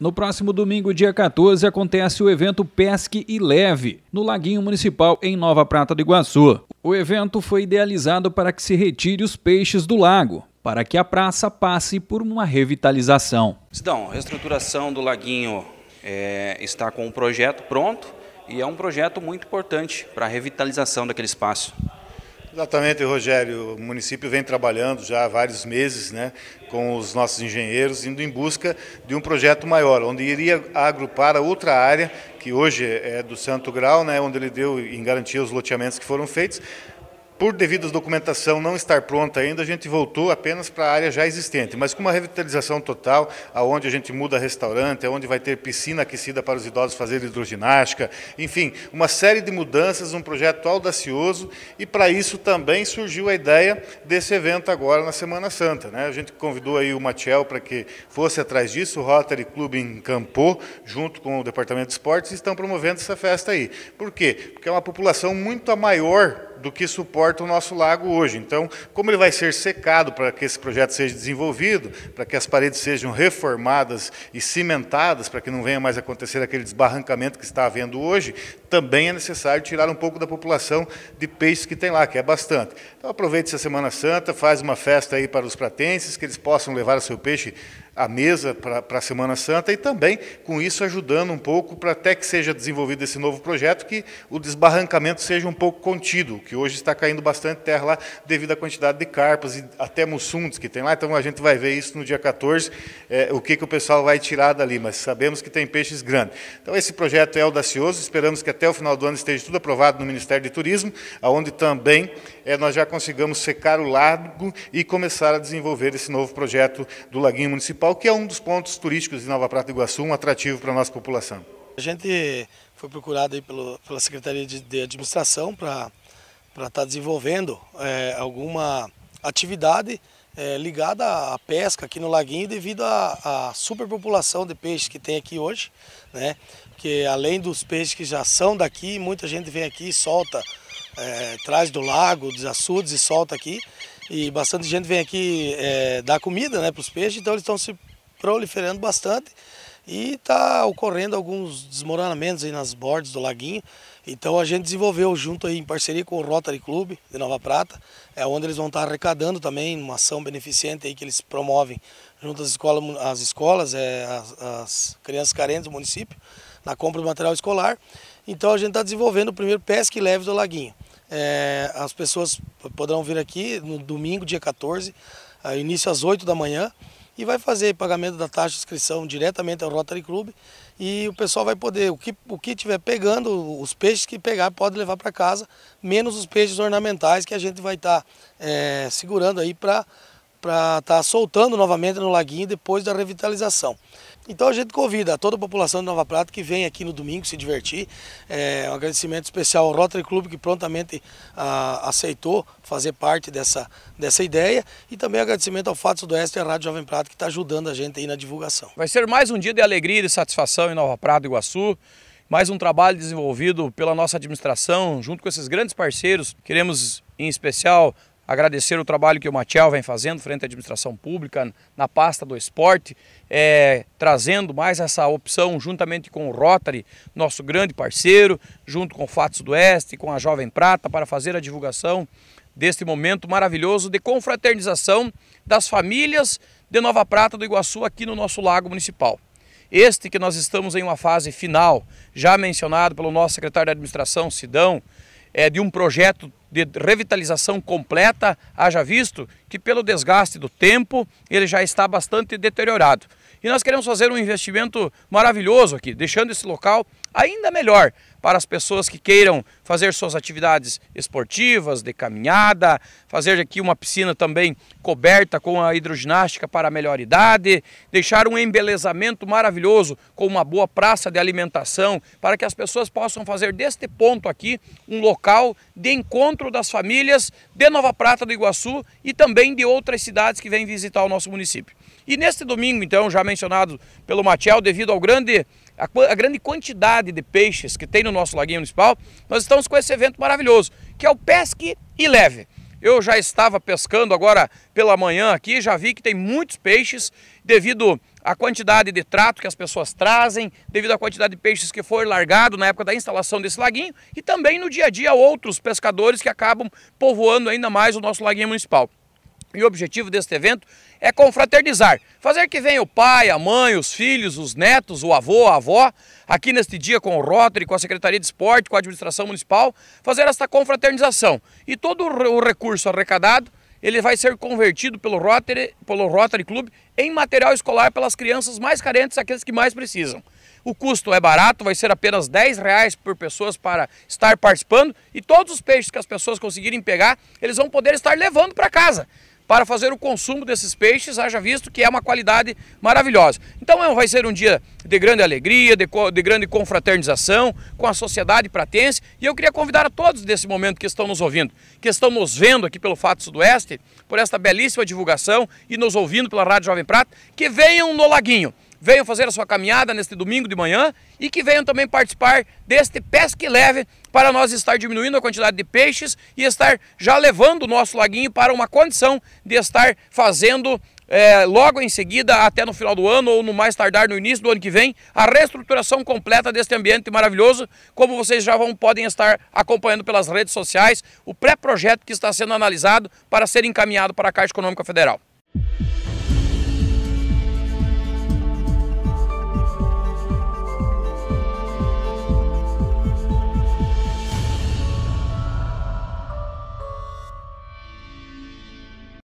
No próximo domingo, dia 14, acontece o evento Pesque e Leve, no Laguinho Municipal, em Nova Prata do Iguaçu. O evento foi idealizado para que se retire os peixes do lago, para que a praça passe por uma revitalização. Então, a reestruturação do laguinho é, está com o um projeto pronto e é um projeto muito importante para a revitalização daquele espaço. Exatamente, Rogério. O município vem trabalhando já há vários meses né, com os nossos engenheiros, indo em busca de um projeto maior, onde iria agrupar a outra área, que hoje é do Santo Grau, né, onde ele deu em garantia os loteamentos que foram feitos, por devidas documentação não estar pronta ainda, a gente voltou apenas para a área já existente, mas com uma revitalização total, aonde a gente muda restaurante, aonde vai ter piscina aquecida para os idosos fazerem hidroginástica, enfim, uma série de mudanças, um projeto audacioso e para isso também surgiu a ideia desse evento agora na Semana Santa. Né? A gente convidou aí o Matiel para que fosse atrás disso, o Rotary Club encampou, junto com o Departamento de Esportes, e estão promovendo essa festa aí. Por quê? Porque é uma população muito maior do que suporta o nosso lago hoje. Então, como ele vai ser secado para que esse projeto seja desenvolvido, para que as paredes sejam reformadas e cimentadas, para que não venha mais acontecer aquele desbarrancamento que está havendo hoje, também é necessário tirar um pouco da população de peixes que tem lá, que é bastante. Então, aproveite essa Semana Santa, faz uma festa aí para os pratenses, que eles possam levar o seu peixe à mesa para, para a Semana Santa e também, com isso, ajudando um pouco para até que seja desenvolvido esse novo projeto, que o desbarrancamento seja um pouco contido, que que hoje está caindo bastante terra lá devido à quantidade de carpas e até mussundos que tem lá. Então a gente vai ver isso no dia 14, é, o que, que o pessoal vai tirar dali, mas sabemos que tem peixes grandes. Então esse projeto é audacioso, esperamos que até o final do ano esteja tudo aprovado no Ministério de Turismo, aonde também é, nós já consigamos secar o lago e começar a desenvolver esse novo projeto do Laguinho Municipal, que é um dos pontos turísticos de Nova Prata do Iguaçu, um atrativo para a nossa população. A gente foi procurado aí pelo, pela Secretaria de, de Administração para para estar tá desenvolvendo é, alguma atividade é, ligada à pesca aqui no laguinho devido à, à superpopulação de peixes que tem aqui hoje, né? Que além dos peixes que já são daqui, muita gente vem aqui e solta, é, traz do lago, dos açudes e solta aqui. E bastante gente vem aqui é, dar comida né, para os peixes, então eles estão se proliferando bastante e está ocorrendo alguns desmoronamentos aí nas bordas do laguinho. Então a gente desenvolveu junto aí em parceria com o Rotary Club de Nova Prata, é onde eles vão estar arrecadando também uma ação beneficente aí que eles promovem junto às escolas, às escolas, é, as, as crianças carentes do município, na compra do material escolar. Então a gente está desenvolvendo o primeiro pesque leve do Laguinho. É, as pessoas poderão vir aqui no domingo, dia 14, início às 8 da manhã, e vai fazer pagamento da taxa de inscrição diretamente ao Rotary Club e o pessoal vai poder, o que, o que tiver pegando, os peixes que pegar pode levar para casa, menos os peixes ornamentais que a gente vai estar tá, é, segurando aí para estar tá soltando novamente no laguinho depois da revitalização. Então a gente convida a toda a população de Nova Prata que vem aqui no domingo se divertir. É, um agradecimento especial ao Rotary Clube que prontamente a, ah, aceitou fazer parte dessa, dessa ideia. E também agradecimento ao Fato do Oeste e à Rádio Jovem Prata que está ajudando a gente aí na divulgação. Vai ser mais um dia de alegria e de satisfação em Nova Prata, Iguaçu. Mais um trabalho desenvolvido pela nossa administração, junto com esses grandes parceiros. Queremos, em especial, agradecer o trabalho que o Matiel vem fazendo frente à administração pública, na pasta do esporte, é, trazendo mais essa opção juntamente com o Rotary, nosso grande parceiro, junto com o Fatos do Oeste, com a Jovem Prata, para fazer a divulgação deste momento maravilhoso de confraternização das famílias de Nova Prata do Iguaçu aqui no nosso lago municipal. Este que nós estamos em uma fase final, já mencionado pelo nosso secretário de administração, Sidão, é, de um projeto de revitalização completa, haja visto que pelo desgaste do tempo ele já está bastante deteriorado. E nós queremos fazer um investimento maravilhoso aqui, deixando esse local ainda melhor para as pessoas que queiram fazer suas atividades esportivas, de caminhada, fazer aqui uma piscina também coberta com a hidroginástica para a melhor idade, deixar um embelezamento maravilhoso com uma boa praça de alimentação, para que as pessoas possam fazer deste ponto aqui um local de encontro das famílias de Nova Prata do Iguaçu e também de outras cidades que vêm visitar o nosso município. E neste domingo, então, já mencionado pelo Matiel, devido ao grande, a, a grande quantidade de peixes que tem no nosso laguinho municipal, nós estamos com esse evento maravilhoso, que é o Pesque e Leve. Eu já estava pescando agora pela manhã aqui, já vi que tem muitos peixes devido a quantidade de trato que as pessoas trazem, devido à quantidade de peixes que foi largado na época da instalação desse laguinho e também no dia a dia outros pescadores que acabam povoando ainda mais o nosso laguinho municipal. E o objetivo deste evento é confraternizar, fazer que venha o pai, a mãe, os filhos, os netos, o avô, a avó, aqui neste dia com o Rotary, com a Secretaria de Esporte, com a Administração Municipal, fazer esta confraternização. E todo o recurso arrecadado ele vai ser convertido pelo Rotary, pelo Rotary Club em material escolar pelas crianças mais carentes, aqueles que mais precisam. O custo é barato, vai ser apenas 10 reais por pessoas para estar participando e todos os peixes que as pessoas conseguirem pegar, eles vão poder estar levando para casa para fazer o consumo desses peixes, haja visto que é uma qualidade maravilhosa. Então é vai ser um dia de grande alegria, de, de grande confraternização com a sociedade pratense e eu queria convidar a todos desse momento que estão nos ouvindo, que estão nos vendo aqui pelo Fato Sudoeste, por esta belíssima divulgação e nos ouvindo pela Rádio Jovem Prata, que venham no Laguinho venham fazer a sua caminhada neste domingo de manhã e que venham também participar deste pesque leve para nós estar diminuindo a quantidade de peixes e estar já levando o nosso laguinho para uma condição de estar fazendo é, logo em seguida, até no final do ano ou no mais tardar no início do ano que vem, a reestruturação completa deste ambiente maravilhoso, como vocês já vão, podem estar acompanhando pelas redes sociais, o pré-projeto que está sendo analisado para ser encaminhado para a Caixa Econômica Federal.